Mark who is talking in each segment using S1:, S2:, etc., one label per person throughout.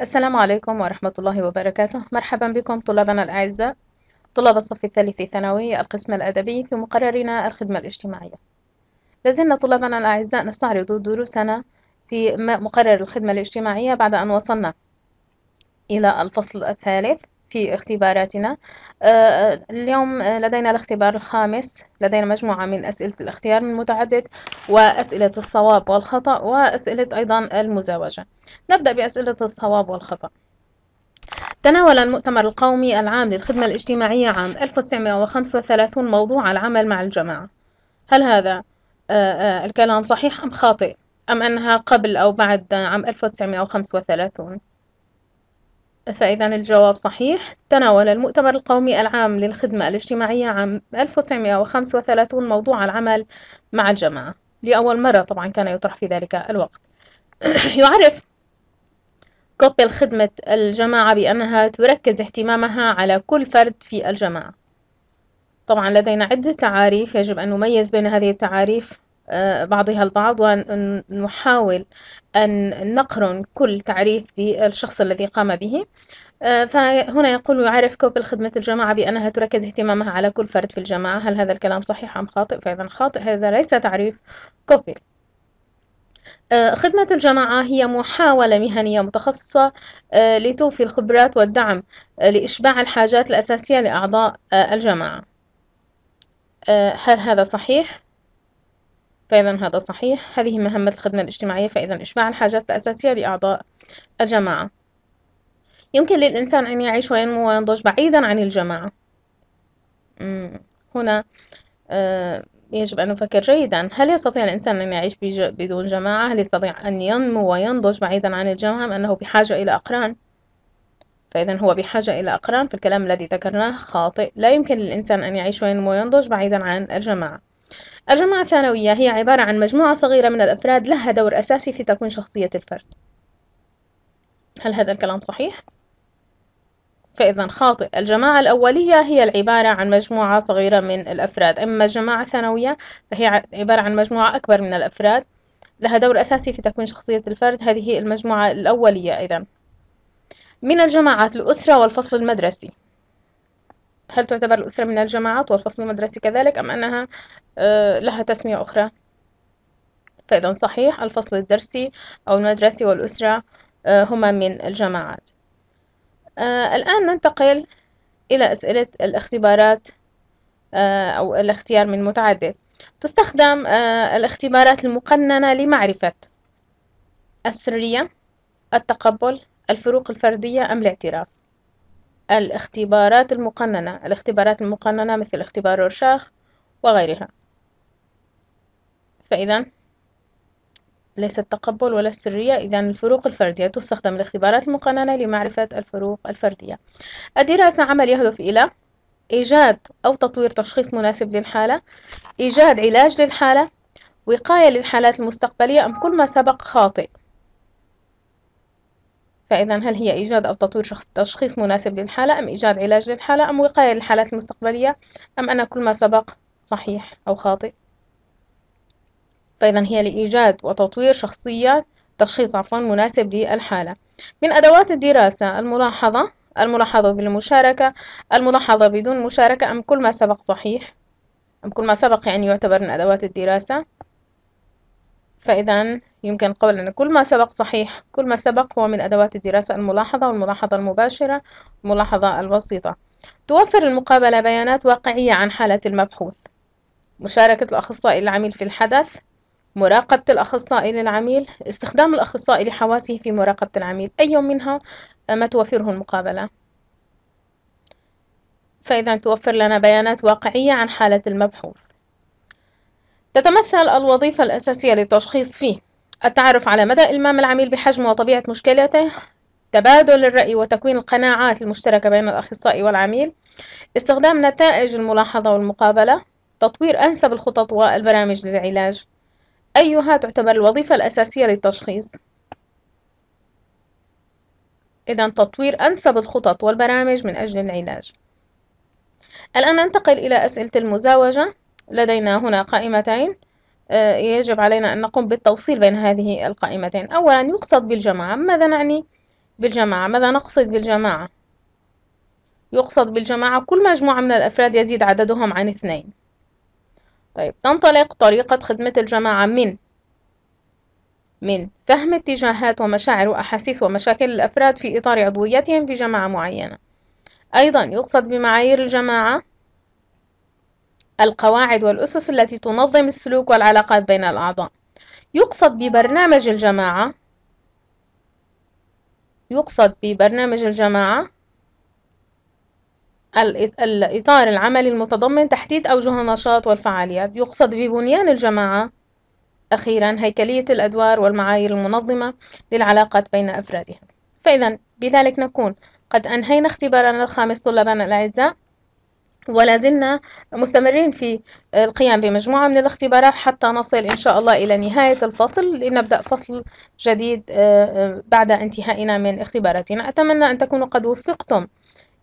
S1: السلام عليكم ورحمة الله وبركاته مرحبا بكم طلابنا الأعزاء طلاب الصف الثالث ثانوي القسم الأدبي في مقررنا الخدمة الاجتماعية لازلنا طلابنا الأعزاء نستعرض دروسنا في مقرر الخدمة الاجتماعية بعد أن وصلنا إلى الفصل الثالث في اختباراتنا آه، آه، اليوم آه، لدينا الاختبار الخامس لدينا مجموعة من أسئلة الاختيار المتعدد وأسئلة الصواب والخطأ وأسئلة أيضا المزاوجة نبدأ بأسئلة الصواب والخطأ تناول المؤتمر القومي العام للخدمة الاجتماعية عام 1935 موضوع العمل مع الجماعة هل هذا الكلام صحيح أم خاطئ أم أنها قبل أو بعد عام 1935 فإذا الجواب صحيح تناول المؤتمر القومي العام للخدمة الاجتماعية عام 1935 موضوع العمل مع الجماعة لأول مرة طبعا كان يطرح في ذلك الوقت يعرف كوبل خدمة الجماعة بأنها تركز اهتمامها على كل فرد في الجماعة طبعا لدينا عدة تعاريف يجب أن نميز بين هذه التعاريف آه، بعضها البعض ونحاول أن نقرن كل تعريف بالشخص الذي قام به آه، فهنا يقول يعرف كوبل خدمة الجماعة بأنها تركز اهتمامها على كل فرد في الجماعة هل هذا الكلام صحيح أم خاطئ فإذا خاطئ هذا ليس تعريف كوبل آه، خدمة الجماعة هي محاولة مهنية متخصصة لتوفي الخبرات والدعم لإشباع الحاجات الأساسية لأعضاء الجماعة هل هذا صحيح؟ فإذا هذا صحيح هذه مهمة الخدمة الاجتماعية فإذا إشباع الحاجات الأساسية لأعضاء الجماعة يمكن للإنسان أن يعيش وينمو وينضج بعيدا عن الجماعة هنا آه، يجب أن نفكر جيدا هل يستطيع الإنسان أن يعيش بدون جماعة هل يستطيع أن ينمو وينضج بعيدا عن الجماعة أم أنه بحاجة إلى أقران فإذا هو بحاجة إلى أقران فالكلام الذي ذكرناه خاطئ لا يمكن للإنسان أن يعيش وينمو وينضج بعيدا عن الجماعة الجماعة الثانوية هي عبارة عن مجموعة صغيرة من الأفراد لها دور أساسي في تكوين شخصية الفرد هل هذا الكلام صحيح؟ فإذا خاطئ الجماعة الأولية هي العبارة عن مجموعة صغيرة من الأفراد أما الجماعة الثانوية فهي عبارة عن مجموعة أكبر من الأفراد لها دور أساسي في تكوين شخصية الفرد هذه المجموعة الأولية إذا من الجماعات الأسرة والفصل المدرسي هل تعتبر الأسرة من الجماعات والفصل المدرسي كذلك أم أنها آه، لها تسمية أخرى فإذا صحيح الفصل الدرسي أو المدرسي والأسرة آه، هما من الجماعات آه، الآن ننتقل إلى أسئلة الاختبارات أو الاختيار من متعدد تستخدم الاختبارات المقننة لمعرفة السرية التقبل الفروق الفردية أم الاعتراف الاختبارات المقننة الاختبارات المقننة مثل اختبار رورشاخ وغيرها فإذا ليس التقبل ولا السرية إذا الفروق الفردية تستخدم الاختبارات المقننة لمعرفة الفروق الفردية الدراسة عمل يهدف إلى إيجاد أو تطوير تشخيص مناسب للحالة إيجاد علاج للحالة وقاية للحالات المستقبلية أم كل ما سبق خاطئ فإذا هل هي إيجاد أو تطوير شخص تشخيص مناسب للحالة أم إيجاد علاج للحالة أم وقاية للحالات المستقبلية أم أن كل ما سبق صحيح أو خاطئ فإذا هي لإيجاد وتطوير شخصية تشخيص عفوا مناسب للحالة من أدوات الدراسة الملاحظة الملاحظة بالمشاركة الملاحظة بدون مشاركة أم كل ما سبق صحيح أم كل ما سبق يعني يعتبر من أدوات الدراسة فإذا يمكن قول أن كل ما سبق صحيح كل ما سبق هو من أدوات الدراسة الملاحظة والملاحظة المباشرة والملاحظة البسيطة توفر المقابلة بيانات واقعية عن حالة المبحوث مشاركة الأخصائي العميل في الحدث مراقبة الأخصائي للعميل استخدام الأخصائي لحواسه في مراقبة العميل أي منها ما توفره المقابلة فإذا توفر لنا بيانات واقعية عن حالة المبحوث تتمثل الوظيفة الأساسية للتشخيص فيه التعرف على مدى إلمام العميل بحجمه وطبيعة مشكلته تبادل الرأي وتكوين القناعات المشتركة بين الأخصائي والعميل استخدام نتائج الملاحظة والمقابلة تطوير أنسب الخطط والبرامج للعلاج أيها تعتبر الوظيفة الأساسية للتشخيص إذا تطوير أنسب الخطط والبرامج من أجل العلاج الآن ننتقل إلى أسئلة المزاوجة لدينا هنا قائمتين آه، يجب علينا أن نقوم بالتوصيل بين هذه القائمتين أولا يقصد بالجماعة ماذا نعني بالجماعة ماذا نقصد بالجماعة يقصد بالجماعة كل مجموعة من الأفراد يزيد عددهم عن اثنين طيب تنطلق طريقة خدمة الجماعة من من فهم اتجاهات ومشاعر وأحاسيس ومشاكل الأفراد في إطار عضويتهم في جماعة معينة أيضا يقصد بمعايير الجماعة القواعد والأسس التي تنظم السلوك والعلاقات بين الأعضاء يقصد ببرنامج الجماعة يقصد ببرنامج الجماعة الإطار العملي المتضمن تحديد أوجه النشاط والفعاليات يقصد ببنيان الجماعة أخيرا هيكلية الأدوار والمعايير المنظمة للعلاقات بين أفرادها فإذا بذلك نكون قد أنهينا اختبارنا الخامس طلابنا الأعزاء ولا زلنا مستمرين في القيام بمجموعة من الاختبارات حتى نصل إن شاء الله إلى نهاية الفصل لنبدأ فصل جديد آه، آه، بعد انتهائنا من اختباراتنا أتمنى أن تكونوا قد وفقتم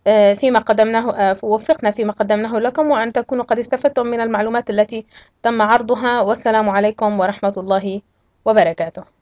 S1: آه، فيما قدمناه وفقنا فيما قدمناه لكم وأن تكونوا قد استفدتم من المعلومات التي تم عرضها والسلام عليكم ورحمة الله وبركاته